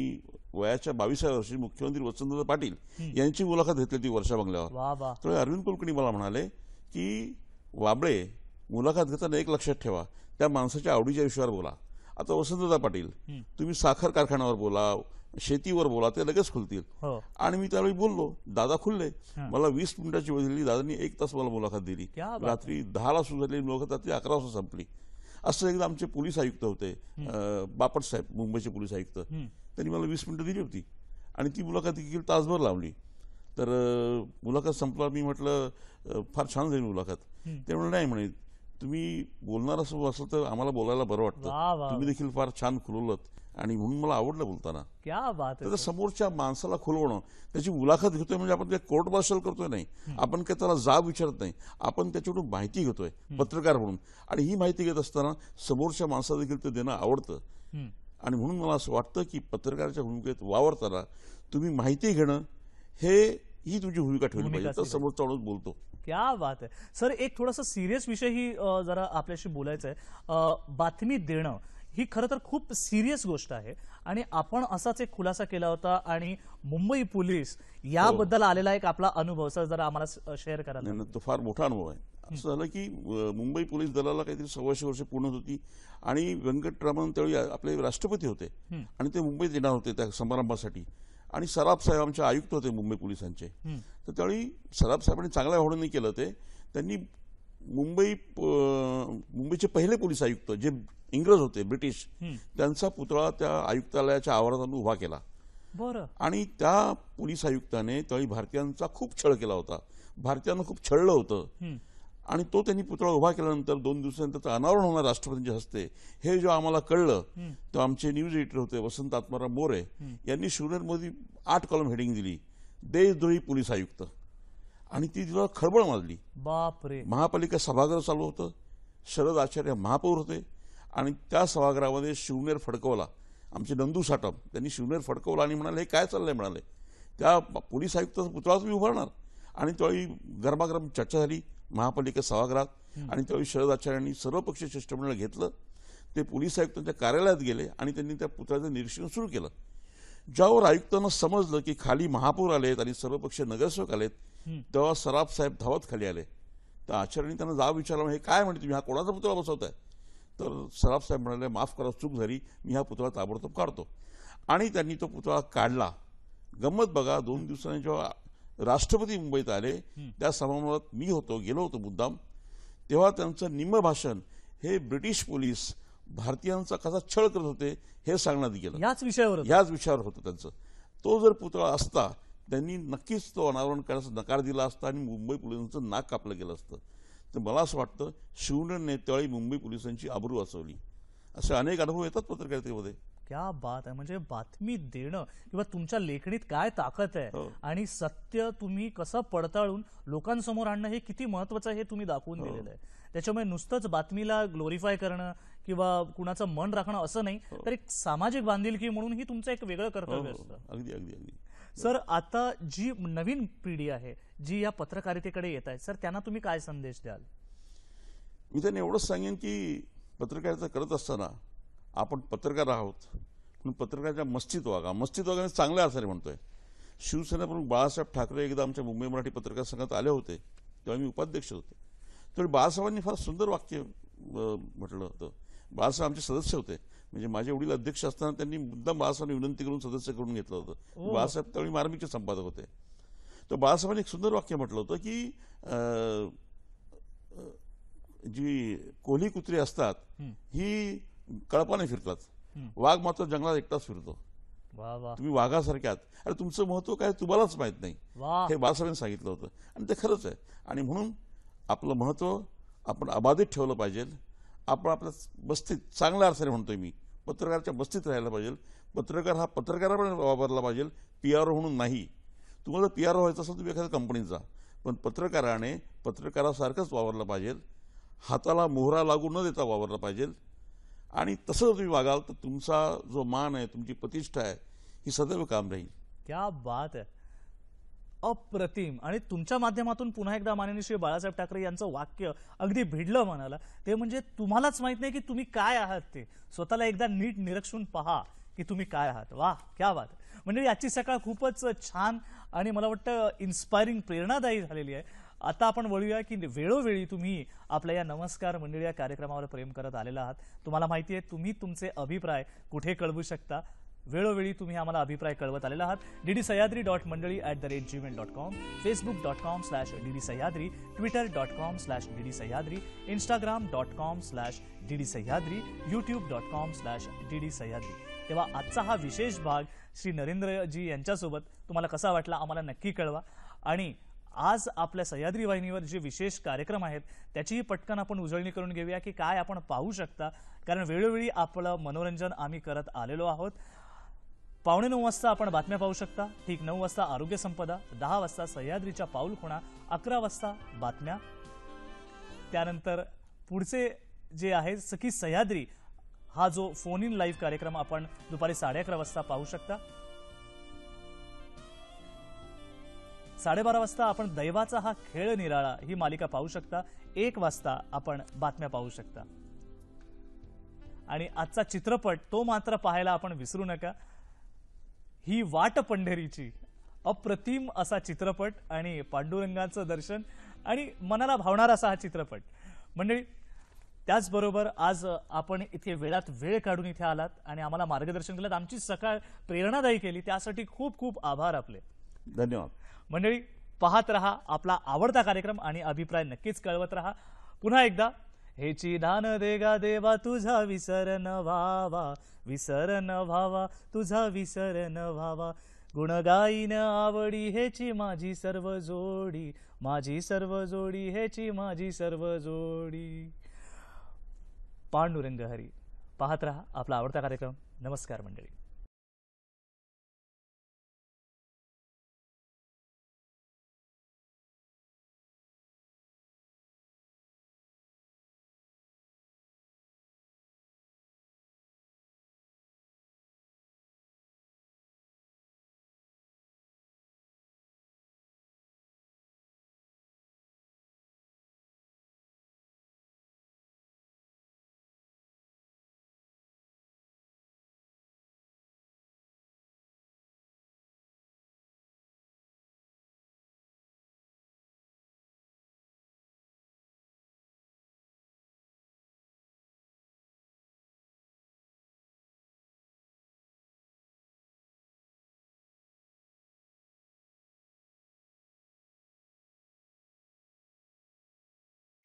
[SPEAKER 2] वयाच्या बावीसाव्या वर्षी मुख्यमंत्री वसंतदादा पाटील यांची मुलाखत घेतली होती वर्षा बंगल्यावर तर अरविंद कुलकर्णी मला म्हणाले की वाबळे मुलाखत घेताना एक लक्षात ठेवा त्या माणसाच्या आवडीच्या विषयावर बोला आता वसंतदा पाटील तुम्ही साखर कारखान्यावर बोला शेतीवर बोला ते लगेच खुलतील हो. आणि मी त्यावेळी बोललो दादा खुलले मला वीस मिनिटाची वेळ दिली दादांनी एक तास मला मुलाखत दिली रात्री दहाला सुरू झालेली मुलाखत रात्री अकरा वाजता संपली असं एकदा आमचे पोलीस आयुक्त होते बापट साहेब मुंबईचे पोलीस आयुक्त त्यांनी मला वीस मिनिटं दिली होती आणि ती मुलाखत देखील तासभर लावली तर मुलाखत संपला मी म्हटलं फार छान झाली मुलाखत ते म्हणलं नाही म्हणे तुम्ही बोलणार असं असं तर आम्हाला बोलायला बरं वाटतं तुम्ही देखील फार छान खुलवलत आणि म्हणून मला आवडलं बोलताना क्या बात समोरच्या माणसाला खुलवणं त्याची मुलाखत घेतोय म्हणजे आपण काय कोर्ट मार्शल करतोय नाही आपण काय त्याला जाब विचारत नाही आपण त्याच्याकडून माहिती घेतोय पत्रकार म्हणून आणि ही माहिती घेत असताना समोरच्या माणसाला देखील ते देणं आवडतं आणि म्हणून मला असं वाटतं की पत्रकाराच्या भूमिकेत वावरताना तुम्ही माहिती घेणं हे ही तुझी भूमिका ठेवली पाहिजे तर समोरचा माणूस बोलतो
[SPEAKER 1] क्या बात आहे सर एक थोडासा सिरियस ही जरा आपल्याशी बोलायचं आहे बातमी देणं ही खरं तर खूप सिरियस गोष्ट आहे आणि आपण असाच एक खुलासा केला होता आणि मुंबई पोलीस याबद्दल हो. आलेला एक आपला अनुभव सर जरा आम्हाला शेअर करायला
[SPEAKER 2] तो फार मोठा अनुभव आहे असं झालं की मुंबई पोलीस दलाला काहीतरी सव्वाशे वर्ष पूर्ण होती आणि व्यंकटरामन त्यावेळी आपले राष्ट्रपती होते आणि ते मुंबईत येणार होते त्या समारंभासाठी आणि सराब साहेब आमचे आयुक्त होते मुंबई पोलिसांचे तर त्यावेळी सराफ साहेबांनी चांगल्या होडून केलं ते त्यांनी मुंबई मुंबईचे पहिले पोलीस आयुक्त जे इंग्रज होते ब्रिटिश त्यांचा पुतळा त्या आयुक्तालयाच्या आवारातून उभा केला आणि त्या पोलीस आयुक्ताने त्यावेळी भारतीयांचा खूप छळ केला होता भारतीयांना खूप छळलं होतं आणि तो त्यांनी पुतळा उभा केल्यानंतर दोन दिवसानंतर अनावरण होणार राष्ट्रपतींच्या हस्ते हे जेव्हा आम्हाला कळलं तेव्हा आमचे न्यूज एडिटर होते वसंत आत्माराम मोरे यांनी शिवनेरमध्ये आठ कॉलम हेडिंग दिली देशद्रोही पोलीस आयुक्त आणि ती तिला खळबळ माजली बापरे महापालिका सभागृह चालू होतं शरद आचार्य महापौर होते आणि त्या सभागृहामध्ये शिवनेर फडकवला आमचे नंदू साटम त्यांनी शिवनेर फडकवला आणि म्हणाले हे काय चाललंय म्हणाले त्या पोलीस आयुक्त पुतळा तुम्ही उभारणार आणि त्यावेळी गरमागरम चर्चा झाली महापालिका सभागृहात आणि त्यावेळी शरद सर्व सर्वपक्षीय शिष्टमंडळ घेतलं ते पोलीस आयुक्तांच्या कार्यालयात गेले आणि त्यांनी त्या पुतळ्याचं निरीक्षण सुरू केलं ज्यावर आयुक्तांना समजलं की खाली महापौर आलेत आणि सर्वपक्षीय नगरसेवक आलेत तेव्हा सराब साहेब धावत खाली आले तर आचार्यांनी त्यांना जाब विचारलं हे काय म्हणते तुम्ही हा कोणाचा पुतळा बसवताय तर सराफ साहेब म्हणाले माफ करा चूक झाली मी हा पुतळा ताबडतोब काढतो आणि त्यांनी तो पुतळा काढला गंमत बघा दोन दिवसांनी जेव्हा राष्ट्रपती मुंबईत आले त्या समारंभात मी होतो गेलो होतो मुद्दाम तेव्हा त्यांचं निम्म भाषण हे ब्रिटिश पोलीस भारतीयांचा कसा छळ करत होते हे सांगण्यात गेलं याच विषयावर याच विषयावर होतं त्यांचं तो जर पुतळा असता त्यांनी नक्कीच तो अनावरण करण्याचा नकार दिला असता आणि मुंबई पोलिसांचं नाक कापलं गेलं असतं तर मला असं वाटतं शिवने नेत्यावेळी मुंबई पोलिसांची आबरू वाचवली असे अनेक अनुभव येतात पत्रकारितेमध्ये
[SPEAKER 1] क्या बात आहे म्हणजे बातमी देणं किंवा तुमच्या लेखणीत काय ताकद आहे हो. आणि सत्य तुम्ही कसं पडताळून लोकांसमोर आणणं हे किती महत्वाचं हे तुम्ही दाखवून हो. दिलेलं आहे त्याच्यामुळे नुसतंच बातमीला ग्लोरीफाय करणं किंवा कुणाचं मन राखणं असं नाही हो. तर एक सामाजिक बांधिलकी म्हणून ही तुमचं एक वेगळं कर्तव्य असतं
[SPEAKER 2] अगदी अगदी अगदी
[SPEAKER 1] सर आता जी नवीन पिढी आहे जी या पत्रकारितेकडे येत आहे सर त्यांना तुम्ही काय संदेश द्याल
[SPEAKER 2] मी त्यांना एवढंच सांगेन की पत्रकारिता करत असताना आपण पत्रकार आहोत म्हणून पत्रकाराच्या मस्जिद वागा वागा वागाने चांगल्या अर्थाने म्हणतोय शिवसेना प्रमुख बाळासाहेब ठाकरे एकदा आमच्या मुंबई मराठी पत्रकार संघात आले होते तेव्हा मी उपाध्यक्ष होते त्यावेळी बाळासाहेबांनी फार सुंदर वाक्य म्हटलं होतं बाळासाहेब आमचे सदस्य होते म्हणजे माझे वडील अध्यक्ष असताना त्यांनी मुद्दाम बाळासाहेबांनी विनंती करून सदस्य करून घेतलं होतं बाळासाहेब त्यावेळी मार्मिकचे संपादक होते तर बाळासाहेबांनी एक सुंदर वाक्य म्हटलं होतं की जी कोली कुत्री असतात ही कळपाने फिरतात वाघ मात्र जंगलात एकटाच फिरतो तुम्ही वाघासारख्या आहात अरे तुमचं महत्व काय तुम्हालाच माहित नाही हे बाळासाहेबांनी सांगितलं होतं आणि ते खरंच आहे आणि म्हणून आपलं महत्व आपण अबाधित ठेवलं पाहिजे आपण आपल्या बस्तीत चांगल्या अर्थाने म्हणतोय मी पत्रकाराच्या बस्तीत राहायला पाहिजे पत्रकार हा पत्रकाराप्रमाणे वापरला पाहिजे पी आर ओ म्हणून नाही तुम्हाला पी आर ओ व्हायचं असेल तुम्ही एखाद्या कंपनीचा पण पत्रकाराने पत्रकारासारखंच वावरलं पाहिजे हाताला मोहरा लागू न देता वावरला पाहिजे आणि तसं जर तुम्ही वागाल तर तुमचा जो मान आहे तुमची प्रतिष्ठा आहे ही सदैव काम राहील
[SPEAKER 1] क्या बात आहे अप्रतिम आणि तुमच्या माध्यमातून पुन्हा एकदा माननीय श्री बाळासाहेब ठाकरे यांचं वाक्य अगदी भिडलं म्हणाला ते म्हणजे तुम्हालाच माहित नाही की तुम्ही काय आहात ते स्वतःला एकदा नीट निरक्षून पहा की तुम्ही काय आहात वा क्या बात म्हणजे याची सकाळ खूपच छान आणि मला वाटतं इन्स्पायरिंग प्रेरणादायी झालेली आहे आता आपण वळूया की वेळोवेळी तुम्ही आपल्या या नमस्कार मंडळी या कार्यक्रमावर प्रेम करत आलेला आहात तुम्हाला माहिती आहे तुम्ही तुमचे अभिप्राय कुठे कळवू शकता वेळोवेळी तुम्ही आम्हाला अभिप्राय कळवत आलेला आहात डी सह्याद्री डॉट मंडळी at the rate Gmail dot com Facebook dot com slash D D Sahyadri Twitter dot com slash D D Sahyadri Instagram dot com slash D D Sahyadri YouTube dot com slash D D Sahyadri तेव्हा आजचा हा विशेष भाग श्री नरेंद्रजी यांच्यासोबत तुम्हाला कसा वाटला आम्हाला नक्की कळवा आणि आज आपल्या सह्याद्री वाहिनीवर जे विशेष कार्यक्रम आहेत त्याचीही पटकन आपण उजळणी करून घेऊया की काय आपण पाहू शकता कारण वेळोवेळी आपलं मनोरंजन आम्ही करत आलेलो आहोत पावणे नऊ वाजता आपण बातम्या पाहू शकता ठीक नऊ वाजता आरोग्य संपदा दहा वाजता सह्याद्रीच्या खुणा अकरा वाजता बातम्या त्यानंतर पुढचे जे आहे सखी सह्याद्री हा जो फोन इन लाईव्ह कार्यक्रम आपण दुपारी साडे अकरा वाजता पाहू शकता साडेबारा वाजता आपण दैवाचा हा खेळ निराळा ही मालिका पाहू शकता एक वाजता आपण बातम्या पाहू शकता आणि आजचा चित्रपट तो मात्र पाहायला आपण विसरू नका ही वाट पंढरीची अप्रतिम असा चित्रपट आणि पांडुरंगाचं दर्शन आणि मनाला भावणारा असा हा चित्रपट मंडळी त्याचबरोबर आज आपण इथे वेळात वेळ काढून इथे आलात आणि आम्हाला मार्गदर्शन केलं आमची सकाळ प्रेरणादायी केली त्यासाठी खूप खूप आभार आपले धन्यवाद मंडळी पाहत रहा आपला आवडता कार्यक्रम आणि अभिप्राय नक्कीच कळवत रहा पुन्हा एकदा हेची दान देगा देवा तुझा विसर न व्हावा विसर न व्हावा तुझा विसर न व्हावा गुणगाईन आवडी हेची माझी सर्व जोडी माझी सर्व जोडी हेची माझी सर्व जोडी पांडुरंग हरी पाहत रहा आपला आवडता कार्यक्रम नमस्कार मंडळी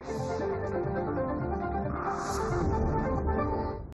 [SPEAKER 1] Thank you.